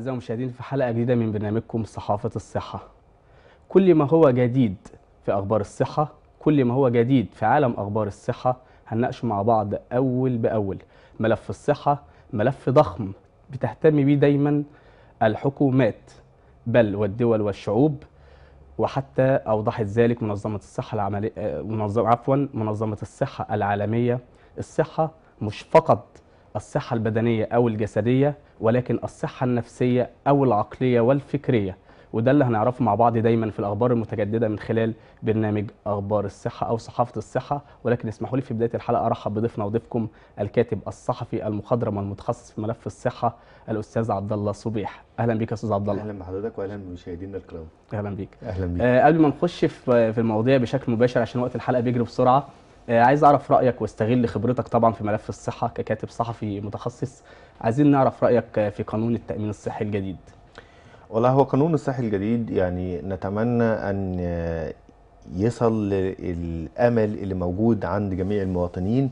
أعزائي المشاهدين في حلقة جديدة من برنامجكم صحافة الصحة كل ما هو جديد في أخبار الصحة كل ما هو جديد في عالم أخبار الصحة هنناقشه مع بعض أول بأول ملف الصحة ملف ضخم بتهتم بيه دايما الحكومات بل والدول والشعوب وحتى أوضحت ذلك منظمة الصحة العملية منظمة عفوا منظمة الصحة العالمية الصحة مش فقط الصحة البدنية أو الجسدية ولكن الصحة النفسية أو العقلية والفكرية وده اللي هنعرفه مع بعض دايما في الأخبار المتجددة من خلال برنامج أخبار الصحة أو صحافة الصحة ولكن اسمحوا لي في بداية الحلقة أرحب بضيفنا وضيفكم الكاتب الصحفي المخضرم والمتخصص في ملف الصحة الأستاذ عبد الله صبيح أهلا بيك يا أستاذ عبد الله أهلا بحضرتك وأهلا بمشاهدينا الكرام أهلا بيك أهلا بيك آه قبل ما نخش في المواضيع بشكل مباشر عشان وقت الحلقة بيجري بسرعة آه، عايز اعرف رايك واستغل خبرتك طبعا في ملف الصحه ككاتب صحفي متخصص عايزين نعرف رايك في قانون التامين الصحي الجديد والله هو قانون الصحي الجديد يعني نتمنى ان يصل للامل اللي موجود عند جميع المواطنين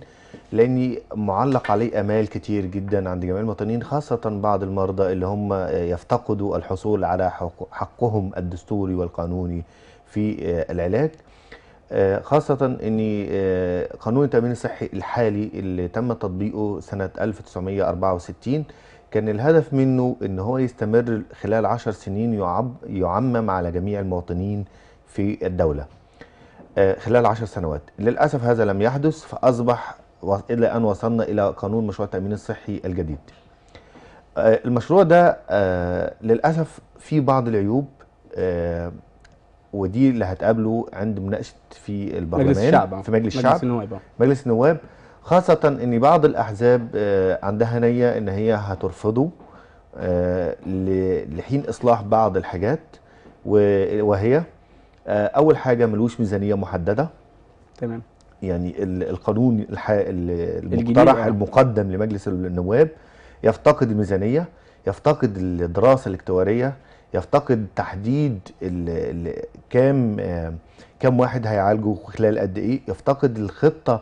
لاني معلق عليه امال كتير جدا عند جميع المواطنين خاصه بعض المرضى اللي هم يفتقدوا الحصول على حقهم الدستوري والقانوني في العلاج آه، خاصة ان آه، قانون التأمين الصحي الحالي اللي تم تطبيقه سنة 1964 كان الهدف منه ان هو يستمر خلال عشر سنين يعمم على جميع المواطنين في الدولة آه، خلال عشر سنوات للأسف هذا لم يحدث فأصبح إلى أن وصلنا إلى قانون مشروع التأمين الصحي الجديد المشروع ده للأسف في بعض العيوب ودي اللي هتقابله عند مناقشه في البرلمان مجلس الشعب آه، في مجلس الشعب مجلس النواب آه. مجلس النواب خاصه ان بعض الاحزاب آه، عندها نيه ان هي هترفضه لحين اصلاح بعض الحاجات وهي اول حاجه ملوش ميزانيه محدده تمام يعني القانون المقترح المقدم لمجلس النواب يفتقد الميزانيه يفتقد الدراسه الاكتواريه يفتقد تحديد الـ الـ كام كام واحد هيعالجه خلال قد ايه يفتقد الخطه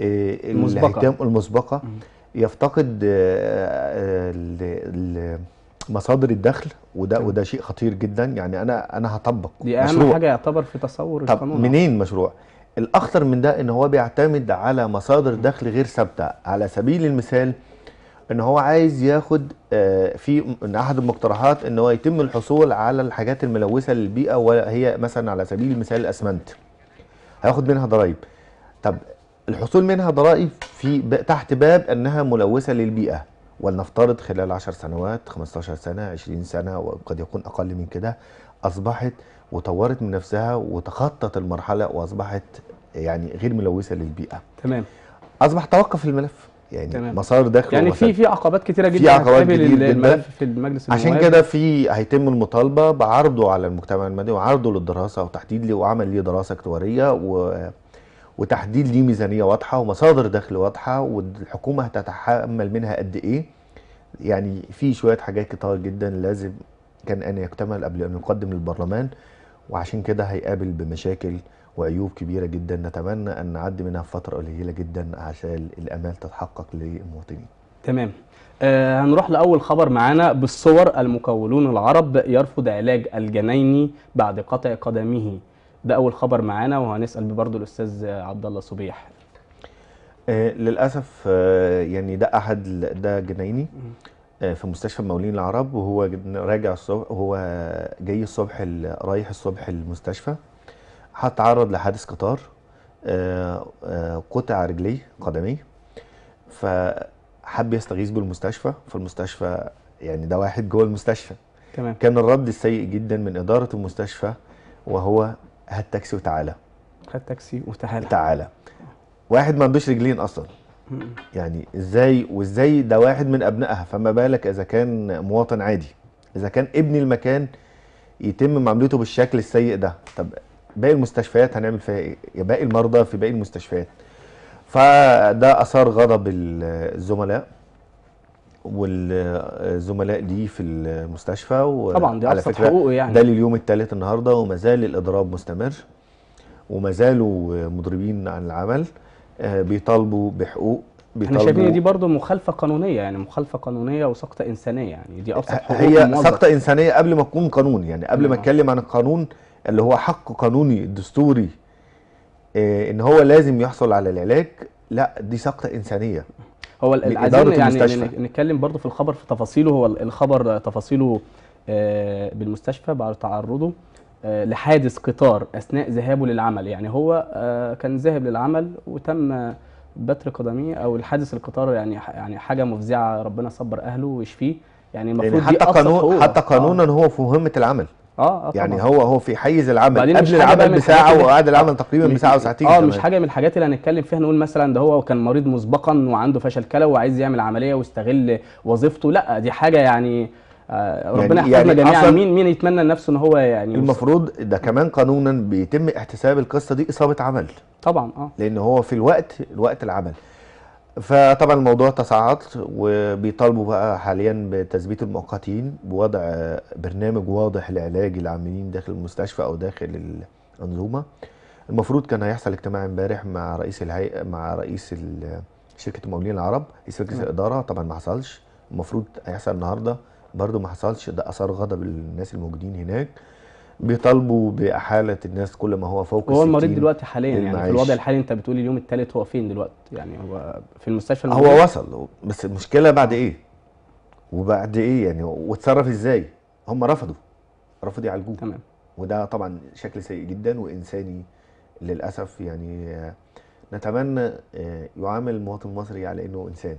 آه، المسبقه المسبقه يفتقد آه، مصادر الدخل وده وده شيء خطير جدا يعني انا انا هطبق دي اهم مشروع. حاجه يعتبر في تصور طب القانون منين مشروع الاخطر من ده ان هو بيعتمد على مصادر دخل غير ثابته على سبيل المثال ان هو عايز ياخد آه، في احد المقترحات ان هو يتم الحصول على الحاجات الملوثه للبيئه وهي مثلا على سبيل المثال الاسمنت هياخد منها ضرائب طب الحصول منها ضرائب في تحت باب انها ملوثه للبيئه ولنفترض خلال 10 سنوات 15 سنه 20 سنه وقد يكون اقل من كده اصبحت وطورت من نفسها وتخطت المرحله واصبحت يعني غير ملوثه للبيئه تمام اصبح توقف الملف يعني تمام. مسار دخل يعني في في عقبات كتيره جدا في عقبات كتير الملف في المجلس عشان كده في هيتم المطالبه بعرضه على المجتمع المدني وعرضه للدراسه وتحديد ليه وعمل ليه دراسه اكتواريه و وتحديد ليه ميزانيه واضحه ومصادر دخل واضحه والحكومه هتتحمل منها قد ايه يعني في شويه حاجات كتير جدا لازم كان ان يكتمل قبل ان يقدم للبرلمان وعشان كده هيقابل بمشاكل وعيوب كبيرة جدا نتمنى أن نعدي منها في فترة قليلة جدا عشان الأمال تتحقق للمواطنين تمام آه هنروح لأول خبر معانا بالصور المكولون العرب يرفض علاج الجنيني بعد قطع قدمه ده أول خبر معانا وهنسأل برضه الأستاذ عبد الله صبيح آه للأسف آه يعني ده أحد ده جنيني آه، في مستشفى المولين العرب وهو راجع الصبح هو جاي الصبح رايح الصبح المستشفى هتعرض لحادث قطار آه، آه، قطع رجليه قدميه فحب يستغيث بالمستشفى فالمستشفى يعني ده واحد جوه المستشفى تمام كان الرد السيء جدا من اداره المستشفى وهو هات تاكسي وتعالى هات تاكسي وتعالى تعالى واحد ما عندوش رجلين اصلا يعني ازاي وازاي ده واحد من ابنائها فما بالك اذا كان مواطن عادي اذا كان ابن المكان يتم معاملته بالشكل السيء ده طب باقي المستشفيات هنعمل فيها ايه باقي المرضى في باقي المستشفيات فده اثار غضب الزملاء والزملاء دي في المستشفى طبعا دي ابسط حقوقه يعني ده لليوم الثالث النهارده وما زال الاضراب مستمر وما زالوا مضربين عن العمل آه، بيطالبوا بحقوق بيطالبوا احنا شايفين دي برضه مخالفه قانونيه يعني مخالفه قانونيه وسقطه انسانيه يعني دي ابسط آه، حقوق هي سقطه انسانيه قبل ما تكون قانون يعني قبل ما أيوة. اتكلم عن القانون اللي هو حق قانوني دستوري آه، ان هو لازم يحصل على العلاج لا دي سقطه انسانيه هو عايزين يعني المستشفى. نتكلم برضو في الخبر في تفاصيله هو الخبر تفاصيله آه، بالمستشفى بعد تعرضه آه، لحادث قطار اثناء ذهابه للعمل يعني هو كان ذاهب للعمل وتم بتر قدميه او الحادث القطار يعني يعني حاجه مفزعه ربنا صبر اهله ويشفيه يعني المفروض يعني حتى قانون حتى قانونا هو في مهمه العمل اه, آه يعني هو هو في حيز العمل قبل العمل بساعه وبعد العمل تقريبا بساعه وساعتين اه مش حاجه من الحاجات اللي هنتكلم فيها نقول مثلا ده هو كان مريض مسبقا وعنده فشل كلوي وعايز يعمل عمليه واستغل وظيفته لا دي حاجه يعني, آه، يعني ربنا يحفظنا يعني جميعا مين مين يتمنى لنفسه ان هو يعني المفروض ده كمان قانونا بيتم احتساب القصه دي اصابه عمل طبعا اه لان هو في الوقت الوقت العمل فطبعا الموضوع تصاعد وبيطالبوا بقى حاليا بتثبيت المؤقتين بوضع برنامج واضح لعلاج العاملين داخل المستشفى او داخل الانظومه المفروض كان هيحصل اجتماع امبارح مع رئيس الهيئه مع رئيس شركه المقاولين العرب رئيس مجلس نعم. الاداره طبعا ما حصلش المفروض هيحصل النهارده برضه ما حصلش ده اثار غضب الناس الموجودين هناك بيطالبوا باحاله الناس كل ما هو فوق هو المريض دلوقتي حاليا يعني في الوضع الحالي انت بتقول اليوم الثالث هو فين دلوقتي يعني هو في المستشفى المريض. هو وصل بس المشكله بعد ايه وبعد ايه يعني واتصرف ازاي هم رفضوا رفضوا يعالجوه تمام وده طبعا شكل سيء جدا وانساني للاسف يعني نتمنى آه، يعامل المواطن المصري على انه انسان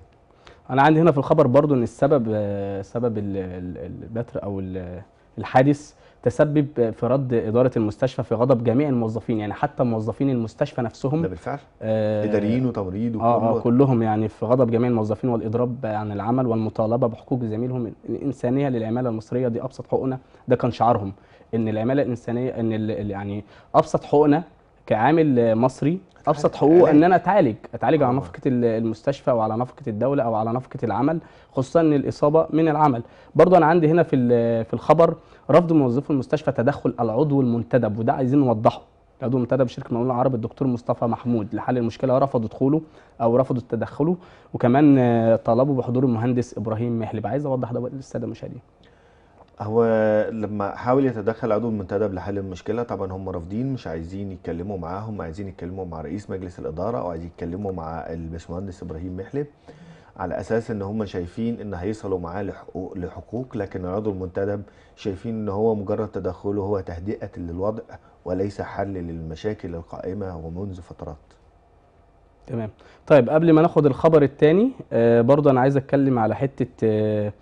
انا عندي هنا في الخبر برضو ان السبب آه، سبب البتر او الحادث تسبب في رد اداره المستشفى في غضب جميع الموظفين يعني حتى موظفين المستشفى نفسهم ده بالفعل آه اداريين وتمريض وكلهم آه, آه كلهم يعني في غضب جميع الموظفين والاضراب عن العمل والمطالبه بحقوق زميلهم الانسانيه للعماله المصريه دي ابسط حقوقنا ده كان شعارهم ان العماله الانسانيه ان يعني ابسط حقوقنا كعامل مصري ابسط حقوق ان انا اتعالج اتعالج على آه. نفقه المستشفى او على نفقه الدوله او على نفقه العمل خصوصا ان الاصابه من العمل برضو انا عندي هنا في في الخبر رفض موظفو المستشفى تدخل العضو المنتدب وده عايزين نوضحه العضو المنتدب شركه المقاولين العرب الدكتور مصطفى محمود لحل المشكله رفضوا دخوله او رفضوا تدخله وكمان آه، طلبوا بحضور المهندس ابراهيم مهلب عايز اوضح ده للساده المشاهدين هو لما حاول يتدخل العضو المنتدب لحل المشكله طبعا هم رافضين مش عايزين يتكلموا معاهم عايزين يتكلموا مع رئيس مجلس الاداره او عايزين يتكلموا مع الباشمهندس ابراهيم محلب على اساس ان هم شايفين ان هيصلوا معاه لحقوق لحقوق لكن العضو المنتدب شايفين ان هو مجرد تدخله هو تهدئه للوضع وليس حل للمشاكل القائمه ومنذ فترات تمام طيب قبل ما ناخد الخبر الثاني آه، برضه انا عايز اتكلم على حته آه،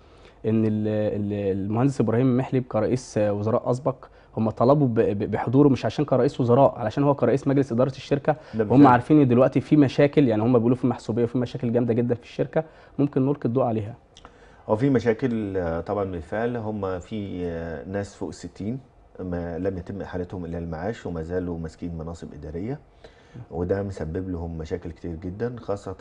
ان المهندس ابراهيم محلب كرئيس آه، وزراء اسبق هم طلبوا بحضوره مش عشان كرئيس وزراء علشان هو كرئيس مجلس اداره الشركه هم عارفين دلوقتي في مشاكل يعني هم بيقولوا في المحسوبيه وفي مشاكل جامده جدا في الشركه ممكن نلقي الضوء عليها هو اه، في مشاكل آه، طبعا بالفعل هم في آه، ناس فوق الستين ما لم يتم احالتهم الى المعاش وما زالوا ماسكين مناصب اداريه وده مسبب لهم مشاكل كتير جدا خاصه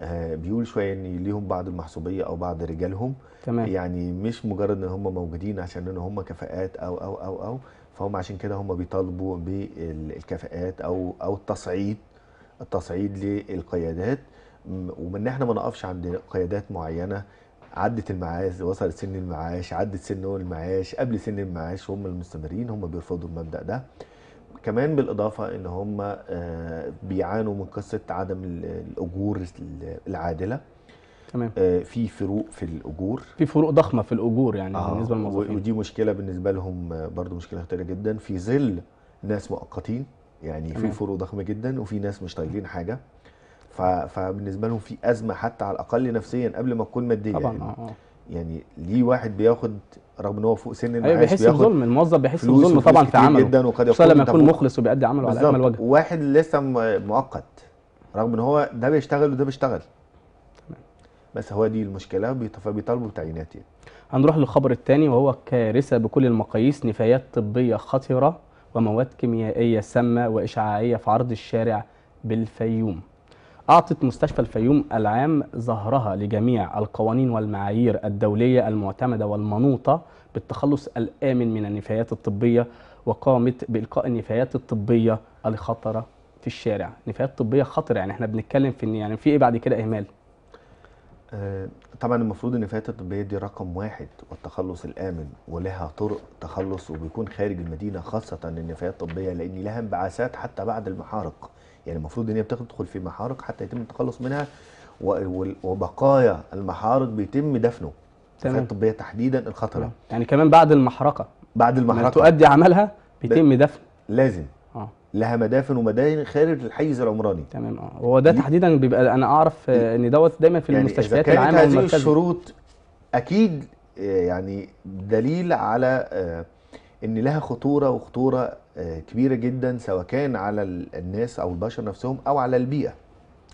آه، بيقول شويه ان ليهم بعض المحسوبيه او بعض رجالهم تمام. يعني مش مجرد ان هم موجودين عشان ان هم كفاءات او او او او فهم عشان كده هم بيطالبوا بالكفاءات او او التصعيد التصعيد للقيادات ومن احنا ما نقفش عند قيادات معينه عدت المعاش وصلت سن المعاش عدت سن المعاش قبل سن المعاش هم المستمرين هم بيرفضوا المبدا ده كمان بالاضافه ان هم آه، بيعانوا من قصه عدم الاجور العادله تمام آه، في فروق في الاجور في فروق ضخمه في الاجور يعني آه بالنسبه للموظفين ودي مشكله بالنسبه لهم آه، برضو مشكله خطيره جدا في ظل ناس مؤقتين يعني تمام. في فروق ضخمه جدا وفي ناس مش طايلين حاجه فبالنسبه لهم في ازمه حتى على الاقل نفسيا قبل ما تكون ماديا طبعا يعني. آه. يعني ليه واحد بياخد رغم ان هو فوق سن أيوة، المعاش ايوه بيحس بظلم الموظف بيحس بظلم طبعا في عمله جدا وقد يكون لما يكون مخلص وبيأدي عمله على اكمل وجه واحد لسه مؤقت رغم ان هو ده بيشتغل وده بيشتغل بس هو دي المشكله فبيطالبوا بتعيينات يعني. هنروح للخبر الثاني وهو كارثه بكل المقاييس نفايات طبيه خطيره ومواد كيميائيه سامه واشعاعيه في عرض الشارع بالفيوم أعطت مستشفى الفيوم العام ظهرها لجميع القوانين والمعايير الدولية المعتمدة والمنوطة بالتخلص الآمن من النفايات الطبية وقامت بإلقاء النفايات الطبية الخطرة في الشارع نفايات طبية خطرة يعني احنا بنتكلم في ان يعني في ايه بعد كده إهمال آه، طبعا المفروض النفايات الطبية دي رقم واحد والتخلص الآمن ولها طرق تخلص وبيكون خارج المدينة خاصة النفايات الطبية لأن لها انبعاثات حتى بعد المحارق يعني المفروض ان هي بتدخل في محارق حتى يتم التخلص منها وبقايا المحارق بيتم دفنه تمام الطبيه تحديدا الخطره يعني كمان بعد المحرقه بعد يعني المحرقه تؤدي عملها بيتم دفن لازم اه لها مدافن ومدائن خارج الحيز العمراني تمام اه هو ده تحديدا بيبقى انا اعرف آه، ان دوت دايما في يعني المستشفيات العامه كانت هذه والمركزة. الشروط اكيد آه، يعني دليل على آه، ان لها خطوره وخطوره كبيره جدا سواء كان على الناس او البشر نفسهم او على البيئه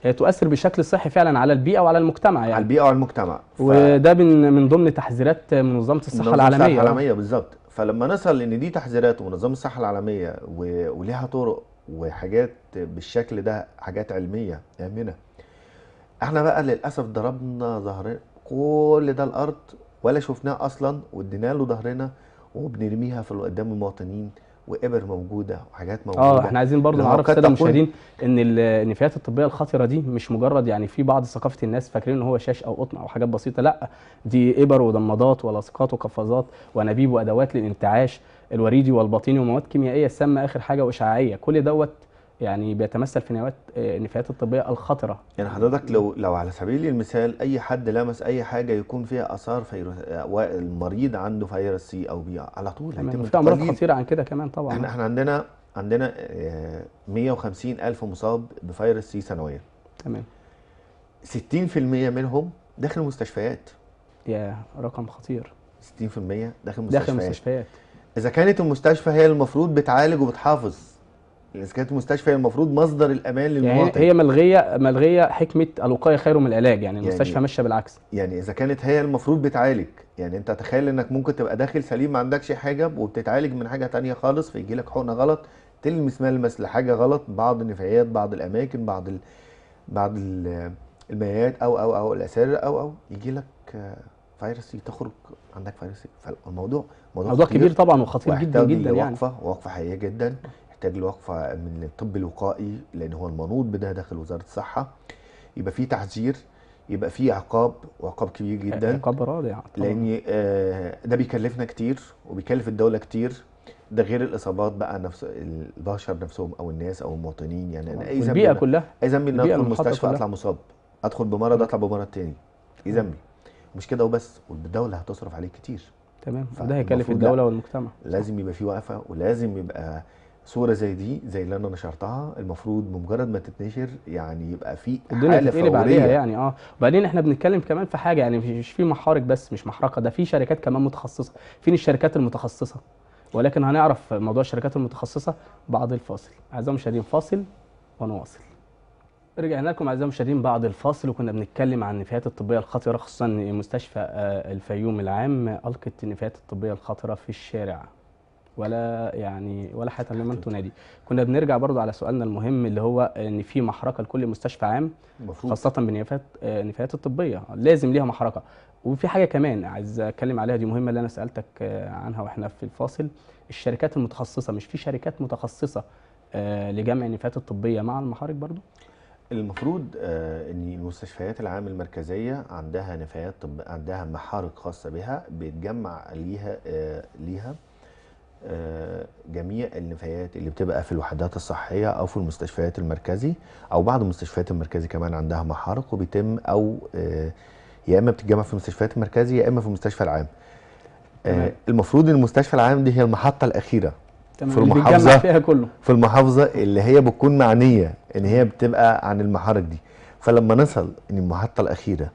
هي تؤثر بشكل صحي فعلا على البيئه وعلى المجتمع يعني على البيئه وعلى المجتمع ف... وده من من ضمن تحذيرات منظمه الصحه العالميه الصحه العالميه بالظبط فلما نصل ان دي تحذيرات منظمه الصحه العالميه و... وليها طرق وحاجات بالشكل ده حاجات علميه امنه احنا بقى للاسف ضربنا ظهر كل ده الارض ولا شفناه اصلا وادينا له ظهرنا وبنرميها في قدام المواطنين وابر موجوده وحاجات آه، موجوده اه احنا عايزين برضه نعرف الساده المشاهدين ان النفايات الطبيه الخطره دي مش مجرد يعني في بعض ثقافه الناس فاكرين ان هو شاش او قطن او حاجات بسيطه لا دي ابر وضمادات ولاصقات وقفازات وانابيب وادوات للانتعاش الوريدي والبطيني ومواد كيميائيه سامه اخر حاجه واشعاعيه كل دوت يعني بيتمثل في نواة النفايات آه، الطبيه الخطره يعني حضرتك لو لو على سبيل المثال اي حد لمس اي حاجه يكون فيها اثار فيروس آه، المريض عنده فيروس سي او بي على طول هيتم في امراض خطيره عن كده كمان طبعا احنا احنا عندنا عندنا 150 آه، الف مصاب بفيروس سي سنويا تمام 60% منهم داخل المستشفيات يا رقم خطير 60% داخل المستشفيات داخل المستشفيات اذا كانت المستشفى هي المفروض بتعالج وبتحافظ الاسكات المستشفى هي المفروض مصدر الامان يعني للمواطن يعني هي ملغيه ملغيه حكمه الوقايه خير من العلاج يعني, يعني المستشفى يعني ماشيه بالعكس يعني اذا كانت هي المفروض بتعالج يعني انت تخيل انك ممكن تبقى داخل سليم ما عندكش حاجه وبتتعالج من حاجه ثانيه خالص فيجي لك حقنه غلط تلمس ملمس لحاجه غلط بعض النفايات بعض الاماكن بعض ال... بعض ال... الميات او او او الاسر او او يجي لك آه، فيروس تخرج عندك فيروس إيه؟ فالموضوع موضوع, موضوع كبير, كبير طبعا وخطير جدا جدا يعني وقفه وقفه حقيقيه جدا محتاج لوقفه من الطب الوقائي لان هو المنوط بده داخل وزاره الصحه يبقى في تحذير يبقى في عقاب وعقاب كبير جدا عقاب رادع لان آه، ده بيكلفنا كتير وبيكلف الدوله كتير ده غير الاصابات بقى نفس البشر نفسهم او الناس او المواطنين يعني انا اي ذنبي البيئه كلها اي ذنبي ان ادخل المستشفى اطلع مصاب ادخل بمرض اطلع بمرض تاني اي ذنبي مش كده وبس والدوله هتصرف عليك كتير تمام فده هيكلف الدوله والمجتمع لازم يبقى في وقفه ولازم يبقى صوره زي دي زي اللي انا نشرتها المفروض بمجرد ما تتنشر يعني يبقى في الدنيا فوريه عليها يعني اه وبعدين احنا بنتكلم كمان في حاجه يعني مش في محارك بس مش محرقه ده في شركات كمان متخصصه فين الشركات المتخصصه ولكن هنعرف موضوع الشركات المتخصصه بعد الفاصل اعزائي المشاهدين فاصل ونواصل رجعنا لكم اعزائي المشاهدين بعد الفاصل وكنا بنتكلم عن النفايات الطبيه الخطره خصوصا مستشفى آه، الفيوم العام القت النفايات الطبيه الخطره في الشارع ولا يعني ولا حياه لمن تنادي كنا بنرجع برضو على سؤالنا المهم اللي هو ان في محركه لكل مستشفى عام مفروض. خاصه بالنفايات النفايات آه، الطبيه لازم ليها محركه وفي حاجه كمان عايز اتكلم عليها دي مهمه اللي انا سالتك آه، عنها واحنا في الفاصل الشركات المتخصصه مش في شركات متخصصه آه، لجمع النفايات الطبيه مع المحارق برضو المفروض ان المستشفيات العام المركزيه عندها نفايات طب عندها محارق خاصه بها بيتجمع ليها ليها جميع النفايات اللي بتبقى في الوحدات الصحية أو في المستشفيات المركزي أو بعض المستشفيات المركزي كمان عندها محارق وبيتم أو آه، يا إما بتتجمع في المستشفيات المركزي يا إما في المستشفى العام آه، تمام. المفروض ان المستشفى العام دي هي المحطه الاخيره تمام. في المحافظه فيها كله في المحافظه اللي هي بتكون معنيه ان هي بتبقى عن المحارق دي فلما نصل ان المحطه الاخيره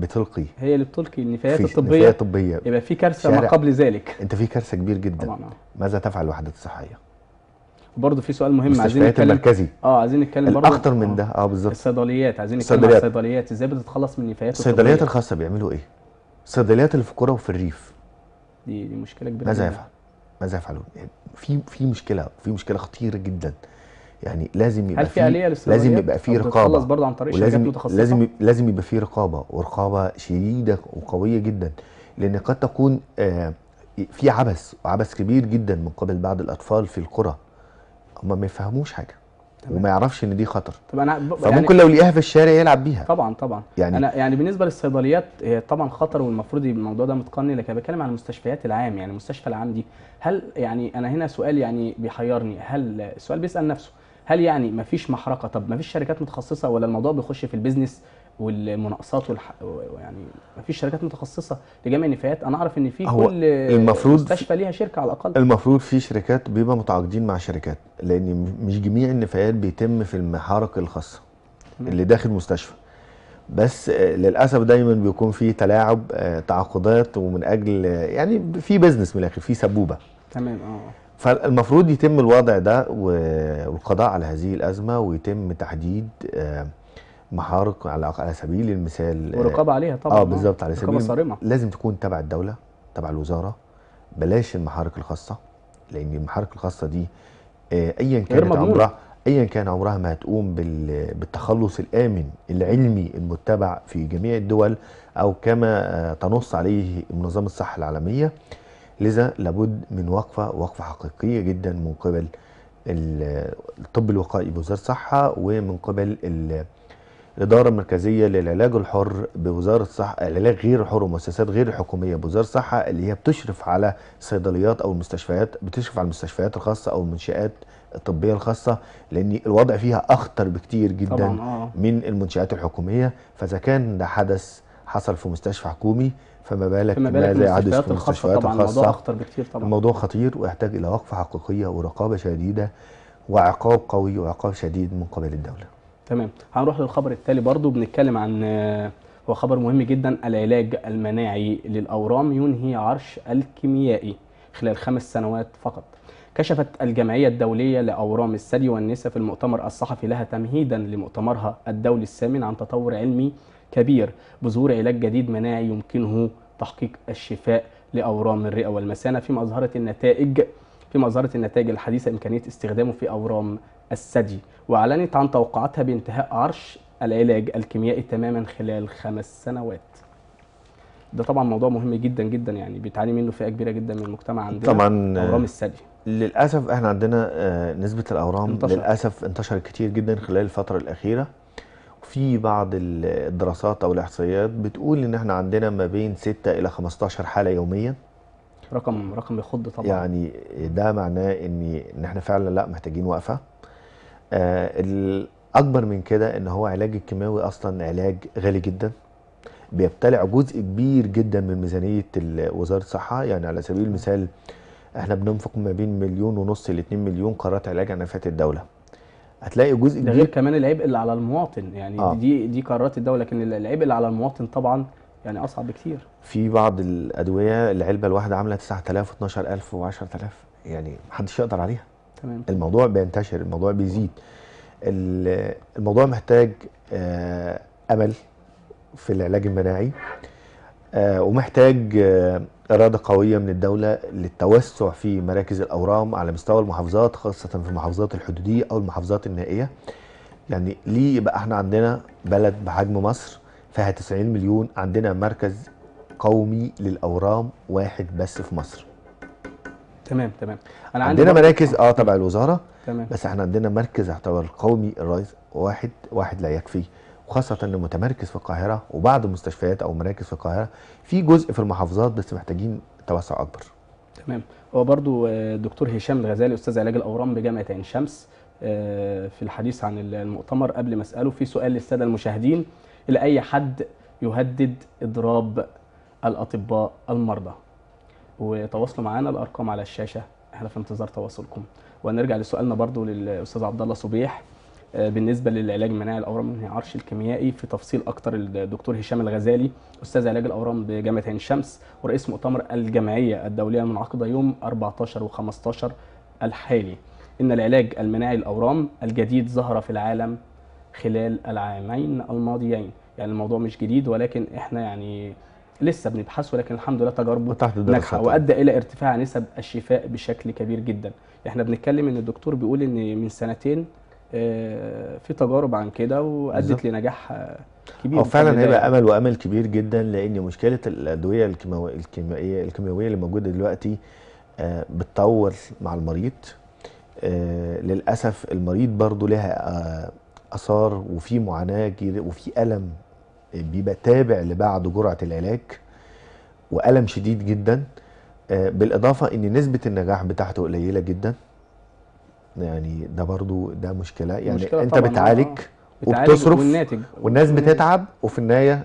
بتلقي هي اللي بتلقي النفايات الطبيه نفايات طبيه يبقى في كارثه ما قبل ذلك انت في كارثه كبير جدا طبعا. آه. ماذا تفعل الوحدات الصحيه برضه في سؤال مهم عايزين نتكلم المركزي اه عايزين نتكلم برضه اكتر من ده اه بالظبط الصيدليات عايزين نتكلم عن الصيدليات ازاي بتتخلص من النفايات الصيدليات الخاصه بيعملوا ايه؟ الصيدليات اللي في القرى وفي الريف دي دي مشكله كبيره ماذا يفعل؟ ماذا يفعلون؟ يعني في في مشكله في مشكله خطيره جدا يعني لازم يبقى هل في آلية لازم يبقى في رقابه برضه عن طريق ولازم لازم لازم يبقى في رقابه ورقابه شديده وقويه جدا لان قد تكون آه، في عبث وعبث كبير جدا من قبل بعض الاطفال في القرى هم ما يفهموش حاجه تمام. وما يعرفش ان دي خطر طب انا ب... فممكن يعني... لو لقاها في الشارع يلعب بيها طبعا طبعا يعني انا يعني بالنسبه للصيدليات هي طبعا خطر والمفروض الموضوع ده متقني لكن بتكلم عن المستشفيات العام يعني المستشفى العام دي هل يعني انا هنا سؤال يعني بيحيرني هل السؤال بيسال نفسه هل يعني ما فيش محرقه طب ما فيش شركات متخصصه ولا الموضوع بيخش في البيزنس والمناقصات والح... يعني ما فيش شركات متخصصه لجمع النفايات انا اعرف ان في كل المفروض مستشفى ليها شركه على الاقل المفروض في شركات بيبقى متعاقدين مع شركات لان مش جميع النفايات بيتم في المحارق الخاصه اللي داخل مستشفى بس آه، للاسف دايما بيكون في تلاعب آه، تعاقدات ومن اجل آه، يعني في بزنس من الاخر في سبوبه تمام اه فالمفروض يتم الوضع ده والقضاء على هذه الازمه ويتم تحديد آه، محارق على سبيل المثال آه، ورقابه عليها طبعا اه, آه، بالظبط على سبيل صارمة. لازم تكون تبع الدوله تبع الوزاره بلاش المحارق الخاصه لان المحارق الخاصه دي ايا كان عمرها ايا كان عمرها ما هتقوم بالتخلص الامن العلمي المتبع في جميع الدول او كما تنص عليه منظمه الصحه العالميه لذا لابد من وقفة وقفة حقيقية جدا من قبل الطب الوقائي بوزارة الصحة ومن قبل الإدارة المركزية للعلاج الحر بوزارة الصحة العلاج غير الحر ومؤسسات غير الحكومية بوزارة الصحة اللي هي بتشرف على الصيدليات أو المستشفيات بتشرف على المستشفيات الخاصة أو المنشآت الطبيه الخاصه لان الوضع فيها اخطر بكتير جدا طبعاً. آه. من المنشات الحكوميه فاذا كان ده حدث حصل في مستشفى حكومي فما بالك فما بالك ما في المستشفيات طبعا الخاصه الموضوع اخطر بكتير طبعا الموضوع خطير ويحتاج الى وقفه حقيقيه ورقابه شديده وعقاب قوي وعقاب شديد من قبل الدوله تمام هنروح للخبر التالي برضو بنتكلم عن هو خبر مهم جدا العلاج المناعي للاورام ينهي عرش الكيميائي خلال خمس سنوات فقط كشفت الجمعية الدولية لأورام الثدي والنساء في المؤتمر الصحفي لها تمهيدا لمؤتمرها الدولي الثامن عن تطور علمي كبير بظهور علاج جديد مناعي يمكنه تحقيق الشفاء لأورام الرئة والمثانة فيما أظهرت النتائج فيما أظهرت النتائج الحديثة إمكانية استخدامه في أورام الثدي وأعلنت عن توقعاتها بانتهاء عرش العلاج الكيميائي تماما خلال خمس سنوات ده طبعا موضوع مهم جدا جدا يعني بيتعاني منه فئه كبيره جدا من المجتمع عندنا طبعا اورام الثدي للاسف احنا عندنا آه، نسبه الاورام انتشر. للاسف انتشرت كتير جدا خلال الفتره الاخيره في بعض الدراسات او الاحصائيات بتقول ان احنا عندنا ما بين 6 الى 15 حاله يوميا رقم رقم يخض طبعا يعني ده معناه ان ان احنا فعلا لا محتاجين وقفه آه الاكبر من كده ان هو علاج الكيماوي اصلا علاج غالي جدا بيبتلع جزء كبير جدا من ميزانيه وزاره الصحه يعني على سبيل المثال احنا بننفق ما بين مليون ونص ل 2 مليون قرارات علاج عنافات الدوله هتلاقي جزء ده غير كمان العبء اللي على المواطن يعني آه. دي دي قرارات الدوله لكن العبء اللي على المواطن طبعا يعني اصعب بكتير في بعض الادويه العلبه الواحده عامله 9000 و12000 و10000 يعني محدش يقدر عليها تمام الموضوع بينتشر الموضوع بيزيد الموضوع محتاج آه، امل في العلاج المناعي آه، ومحتاج آه، إرادة قوية من الدولة للتوسع في مراكز الأورام على مستوى المحافظات خاصة في المحافظات الحدودية أو المحافظات النائية يعني ليه يبقى احنا عندنا بلد بحجم مصر فيها 90 مليون عندنا مركز قومي للأورام واحد بس في مصر تمام تمام أنا عندنا مراكز اه تبع الوزارة تمام بس احنا عندنا مركز يعتبر قومي الرئيس واحد واحد لا يكفي وخاصه اللي متمركز في القاهره وبعض المستشفيات او مراكز في القاهره في جزء في المحافظات بس محتاجين توسع اكبر تمام هو برضو الدكتور آه، هشام الغزالي استاذ علاج الاورام بجامعه عين شمس آه، في الحديث عن المؤتمر قبل ما اساله في سؤال للساده المشاهدين لاي حد يهدد اضراب الاطباء المرضى وتواصلوا معانا الارقام على الشاشه احنا في انتظار تواصلكم ونرجع لسؤالنا برضو للاستاذ عبد الله صبيح آه، بالنسبه للعلاج المناعي الاورام من عرش الكيميائي في تفصيل اكتر الدكتور هشام الغزالي استاذ علاج الاورام بجامعه عين شمس ورئيس مؤتمر الجمعيه الدوليه المنعقده يوم 14 و15 الحالي ان العلاج المناعي الاورام الجديد ظهر في العالم خلال العامين الماضيين يعني الموضوع مش جديد ولكن احنا يعني لسه بنبحث ولكن الحمد لله تجاربه ناجحه وادى الى ارتفاع نسب الشفاء بشكل كبير جدا احنا بنتكلم ان الدكتور بيقول ان من سنتين آه، في تجارب عن كده وادت لنجاح كبير هو فعلا هيبقى امل وامل كبير جدا لان مشكله الادويه الكيميائيه الكيماويه اللي موجوده دلوقتي آه، بتطور مع المريض آه، للاسف المريض برضو لها اثار وفي معاناه وفي الم بيبقى تابع لبعد جرعه العلاج والم شديد جدا بالاضافه ان نسبه النجاح بتاعته قليله جدا يعني ده برضو ده مشكله يعني مشكلة انت آه. بتعالج وبتصرف والناتج والناس بتتعب وفي النهايه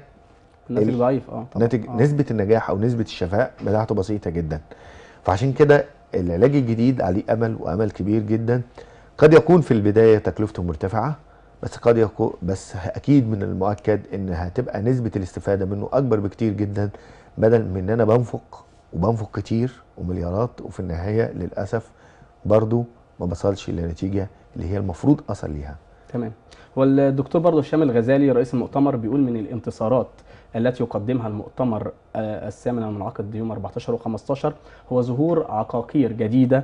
الناتج ضعيف اه ناتج آه. نسبه النجاح او نسبه الشفاء بتاعته بسيطه جدا فعشان كده العلاج الجديد عليه امل وامل كبير جدا قد يكون في البدايه تكلفته مرتفعه بس قد يكون بس اكيد من المؤكد ان هتبقى نسبه الاستفاده منه اكبر بكتير جدا بدل من ان انا بنفق وبنفق كتير ومليارات وفي النهايه للاسف برضو ما بصلش للنتيجه اللي هي المفروض اصل ليها تمام والدكتور برضه هشام الغزالي رئيس المؤتمر بيقول من الانتصارات التي يقدمها المؤتمر آه، الثامن المنعقد يوم 14 و15 هو ظهور عقاقير جديده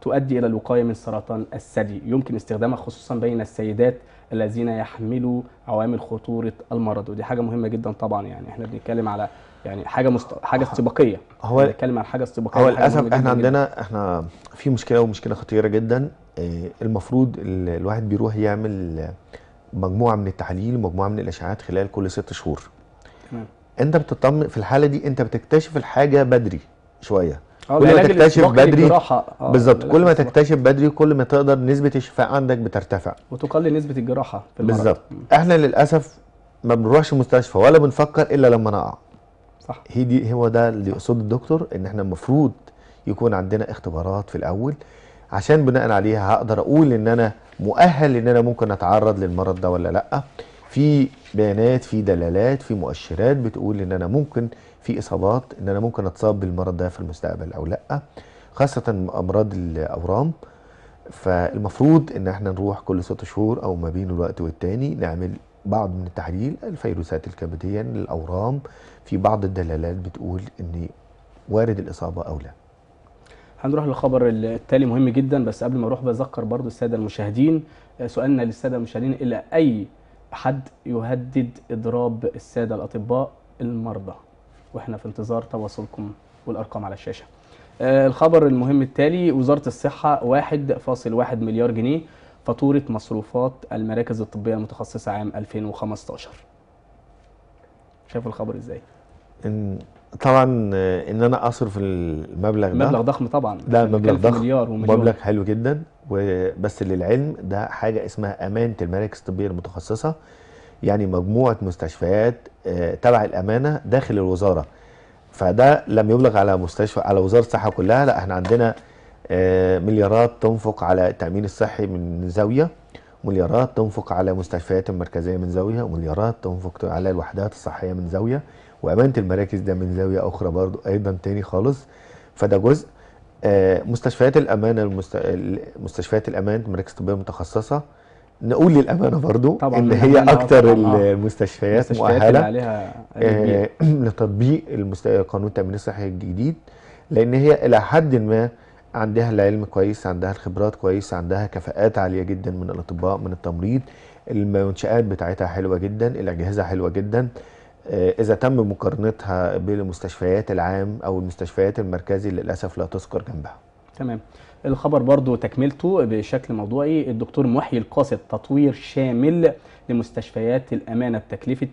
تؤدي الى الوقايه من سرطان الثدي يمكن استخدامها خصوصا بين السيدات الذين يحملوا عوامل خطوره المرض ودي حاجه مهمه جدا طبعا يعني احنا بنتكلم على يعني حاجه مست... حاجه استباقيه هو بنتكلم عن حاجه استباقيه هو للاسف احنا عندنا جداً. احنا في مشكله ومشكله خطيره جدا آه، المفروض الواحد بيروح يعمل مجموعه من التحاليل ومجموعه من الاشعاعات خلال كل ست شهور تمام انت بتطمن في الحاله دي انت بتكتشف الحاجه بدري شويه آه، كل ما تكتشف بدري آه، بالظبط كل ما تكتشف بدري كل ما تقدر نسبه الشفاء عندك بترتفع وتقلل نسبه الجراحه بالظبط احنا للاسف ما بنروحش المستشفى ولا بنفكر الا لما نقع صح هي دي هو ده اللي يقصده الدكتور ان احنا المفروض يكون عندنا اختبارات في الاول عشان بناء عليها هقدر اقول ان انا مؤهل ان انا ممكن اتعرض للمرض ده ولا لا في بيانات في دلالات في مؤشرات بتقول ان انا ممكن في اصابات ان انا ممكن اتصاب بالمرض ده في المستقبل او لا خاصه امراض الاورام فالمفروض ان احنا نروح كل ست شهور او ما بين الوقت والتاني نعمل بعض من التحاليل الفيروسات الكبديه للاورام في بعض الدلالات بتقول ان وارد الاصابه او لا هنروح للخبر التالي مهم جدا بس قبل ما اروح بذكر برضو الساده المشاهدين آه، سؤالنا للساده المشاهدين الى اي حد يهدد اضراب الساده الاطباء المرضى واحنا في انتظار تواصلكم والارقام على الشاشه آه، الخبر المهم التالي وزاره الصحه 1.1 مليار جنيه فاتوره مصروفات المراكز الطبيه المتخصصه عام 2015 شايف الخبر ازاي ان طبعا آه، ان انا اصرف المبلغ ده مبلغ ضخم طبعا ده مبلغ ضخم مليار ومليون. مبلغ حلو جدا وبس للعلم ده حاجه اسمها امانه المراكز الطبيه المتخصصه يعني مجموعه مستشفيات آه، تبع الامانه داخل الوزاره فده لم يبلغ على مستشفى على وزاره الصحه كلها لا احنا عندنا آه، مليارات تنفق على التامين الصحي من زاويه مليارات تنفق على مستشفيات المركزيه من زاويه ومليارات تنفق على الوحدات الصحيه من زاويه وامانه المراكز ده من زاويه اخرى برضو ايضا تاني خالص فده جزء آه، مستشفيات الامانه المستشفيات مستشفيات الامانه مراكز طبية متخصصة نقول للامانه برضو طبعاً ان هي اكتر المستشفيات مؤهله عليها آه، لتطبيق المست... قانون التامين الصحي الجديد لان هي الى حد ما عندها العلم كويس عندها الخبرات كويس عندها كفاءات عاليه جدا من الاطباء من التمريض المنشات بتاعتها حلوه جدا الاجهزه حلوه جدا آه، اذا تم مقارنتها بالمستشفيات العام او المستشفيات المركزي للاسف لا تذكر جنبها تمام الخبر برضو تكملته بشكل موضوعي الدكتور محيي القاصد تطوير شامل لمستشفيات الأمانة بتكلفة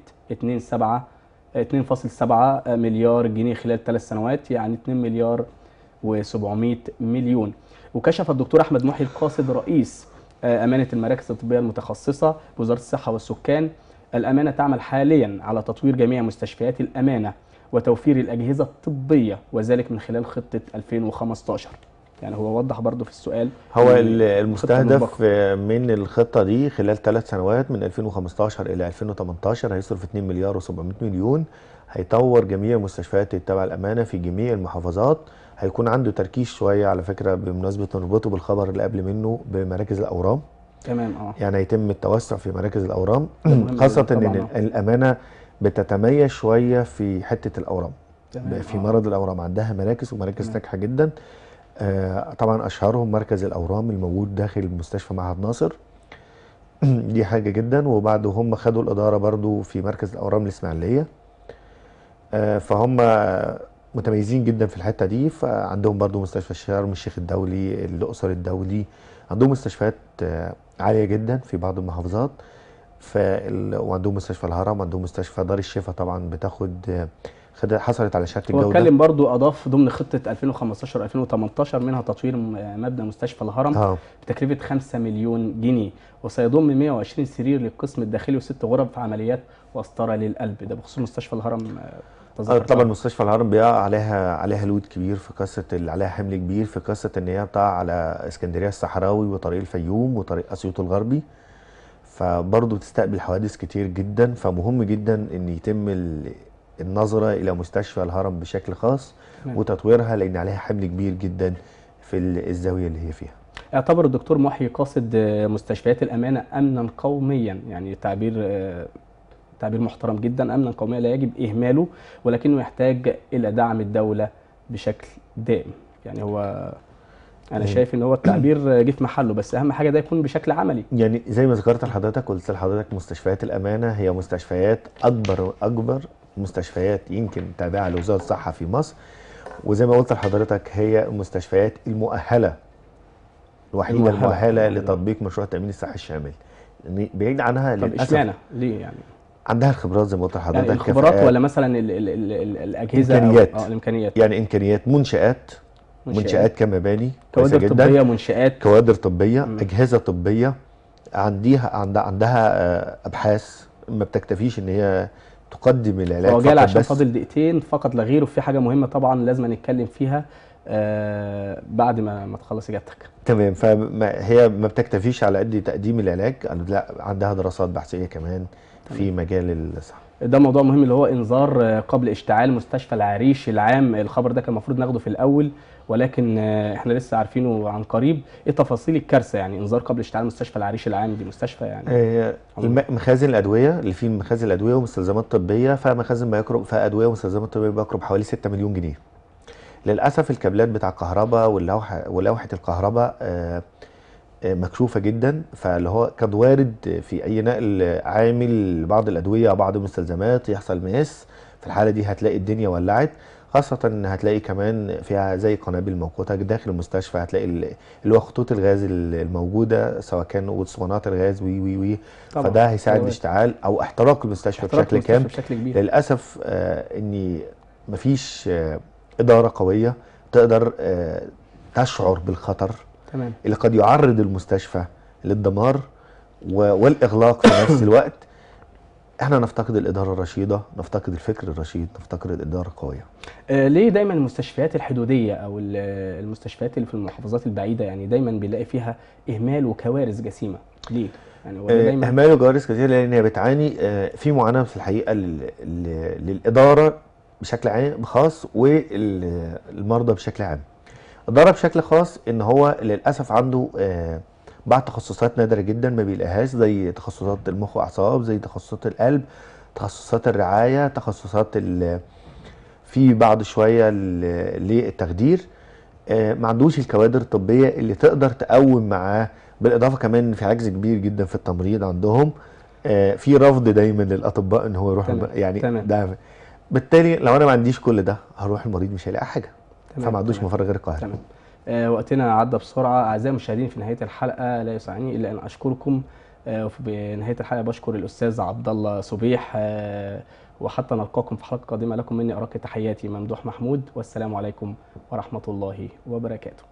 2.7 مليار جنيه خلال ثلاث سنوات يعني 2 مليار و700 مليون وكشف الدكتور أحمد محيي القاصد رئيس آه، أمانة المراكز الطبية المتخصصة بوزارة الصحة والسكان الأمانة تعمل حاليا على تطوير جميع مستشفيات الأمانة وتوفير الأجهزة الطبية وذلك من خلال خطة 2015 يعني هو وضح برضه في السؤال هو المستهدف من الخطه دي خلال ثلاث سنوات من 2015 الى 2018 هيصرف 2 مليار و700 مليون هيطور جميع مستشفيات التابعه الامانه في جميع المحافظات هيكون عنده تركيز شويه على فكره بمناسبه نربطه بالخبر اللي قبل منه بمراكز الاورام تمام اه يعني هيتم التوسع في مراكز الاورام خاصه ان آه. الامانه بتتميز شويه في حته الاورام تمام. في آه. مرض الاورام عندها مراكز ومراكز ناجحه جدا آه، طبعا اشهرهم مركز الاورام الموجود داخل مستشفى معهد ناصر دي حاجه جدا وبعد هم خدوا الاداره برضو في مركز الاورام الاسماعيليه آه، فهم متميزين جدا في الحته دي فعندهم برضو مستشفى شرم الشيخ الدولي الاقصر الدولي عندهم مستشفيات آه، عاليه جدا في بعض المحافظات ف... وعندهم مستشفى الهرم عندهم مستشفى دار الشفا طبعا بتاخد حصلت على شهاده الجوده واتكلم برضو اضاف ضمن خطه 2015 2018 منها تطوير مبنى مستشفى الهرم آه. بتكلفه 5 مليون جنيه وسيضم 120 سرير للقسم الداخلي وست غرف عمليات واسطره للقلب ده بخصوص مستشفى الهرم آه, آه، طبعا مستشفى الهرم بيقع عليها عليها لود كبير في قصه اللي عليها حمل كبير في قصه ان هي بتقع على اسكندريه الصحراوي وطريق الفيوم وطريق اسيوط الغربي فبرضه بتستقبل حوادث كتير جدا فمهم جدا ان يتم النظره الى مستشفى الهرم بشكل خاص نعم. وتطويرها لان عليها حمل كبير جدا في الزاويه اللي هي فيها. اعتبر الدكتور محي قاصد آه، مستشفيات الامانه امنا قوميا يعني تعبير آه، تعبير محترم جدا امنا قوميا لا يجب اهماله ولكنه يحتاج الى دعم الدوله بشكل دائم يعني هو انا شايف ان هو التعبير جه في محله بس اهم حاجه ده يكون بشكل عملي يعني زي ما ذكرت لحضرتك قلت لحضرتك مستشفيات الامانه هي مستشفيات اكبر اكبر مستشفيات يمكن تابعه لوزاره الصحه في مصر وزي ما قلت لحضرتك هي المستشفيات المؤهله الوحيده المؤهله لتطبيق مشروع التامين الصحي الشامل بعيد عنها طب للاسف ليه يعني عندها الخبرات زي ما قلت لحضرتك يعني الخبرات ولا مثلا الـ الـ الـ الاجهزه الامكانيات أو آه، الامكانيات يعني امكانيات منشات منشات, كمباني كوادر طبيه منشات كوادر طبيه م. اجهزه طبيه عنديها عندها آه، ابحاث ما بتكتفيش ان هي تقدم العلاج هو جاي عشان فاضل دقيقتين فقط لا غير وفي حاجه مهمه طبعا لازم نتكلم فيها آه بعد ما ما تخلص اجابتك تمام فهي ما بتكتفيش على قد تقديم العلاج لا عندها دراسات بحثيه كمان تمام. في مجال الصحه ده موضوع مهم اللي هو انذار آه، قبل اشتعال مستشفى العريش العام الخبر ده كان المفروض ناخده في الاول ولكن آه، احنا لسه عارفينه عن قريب ايه تفاصيل الكارثه يعني انذار قبل اشتعال مستشفى العريش العام دي مستشفى يعني إيه مخازن الادويه اللي فيه مخازن الادويه ومستلزمات طبيه فمخازن بيقرب فادويه ومستلزمات طبيه بيقرب حوالي 6 مليون جنيه للاسف الكابلات بتاع الكهرباء واللوحه ولوحه الكهرباء آه، آه، مكشوفه جدا فاللي هو كان وارد في اي نقل عامل بعض الادويه او بعض المستلزمات يحصل مقاس في الحاله دي هتلاقي الدنيا ولعت خاصة ان هتلاقي كمان فيها زي قنابل موقوتة داخل المستشفى هتلاقي اللي هو خطوط الغاز الموجودة سواء كان وصوانات الغاز وي وي وي فده هيساعد الاشتعال اشتعال او احتراق المستشفى احتراق بشكل كامل بشكل كبير. للاسف آه ان مفيش آه اداره قويه تقدر آه تشعر بالخطر تمام. اللي قد يعرض المستشفى للدمار والاغلاق في نفس الوقت احنا نفتقد الاداره الرشيده نفتقد الفكر الرشيد نفتقد الاداره القويه آه ليه دايما المستشفيات الحدوديه او المستشفيات اللي في المحافظات البعيده يعني دايما بنلاقي فيها اهمال وكوارث جسيمه ليه يعني آه، دايما آه اهمال وكوارث كثيره لان هي بتعاني آه في معاناه في الحقيقه للاداره بشكل عام خاص والمرضى بشكل عام الاداره بشكل خاص ان هو للاسف عنده آه بعض تخصصات نادره جدا ما بيلاقيهاش زي تخصصات المخ واعصاب زي تخصصات القلب تخصصات الرعايه تخصصات في بعض شويه للتخدير آه، ما عندوش الكوادر الطبيه اللي تقدر تقوم معاه بالاضافه كمان في عجز كبير جدا في التمريض عندهم آه، في رفض دايما للاطباء ان هو يروح تمام. يعني تمام. ده بالتالي لو انا ما عنديش كل ده هروح المريض مش هيلاقي حاجه فما عندوش مفر غير القاهره آه، وقتنا عدى بسرعه اعزائي المشاهدين في نهايه الحلقه لا يسعني الا ان اشكركم آه، نهايه الحلقه بشكر الاستاذ عبد الله صبيح آه، وحتى نلقاكم في حلقه قادمه لكم مني اراك تحياتي ممدوح محمود والسلام عليكم ورحمه الله وبركاته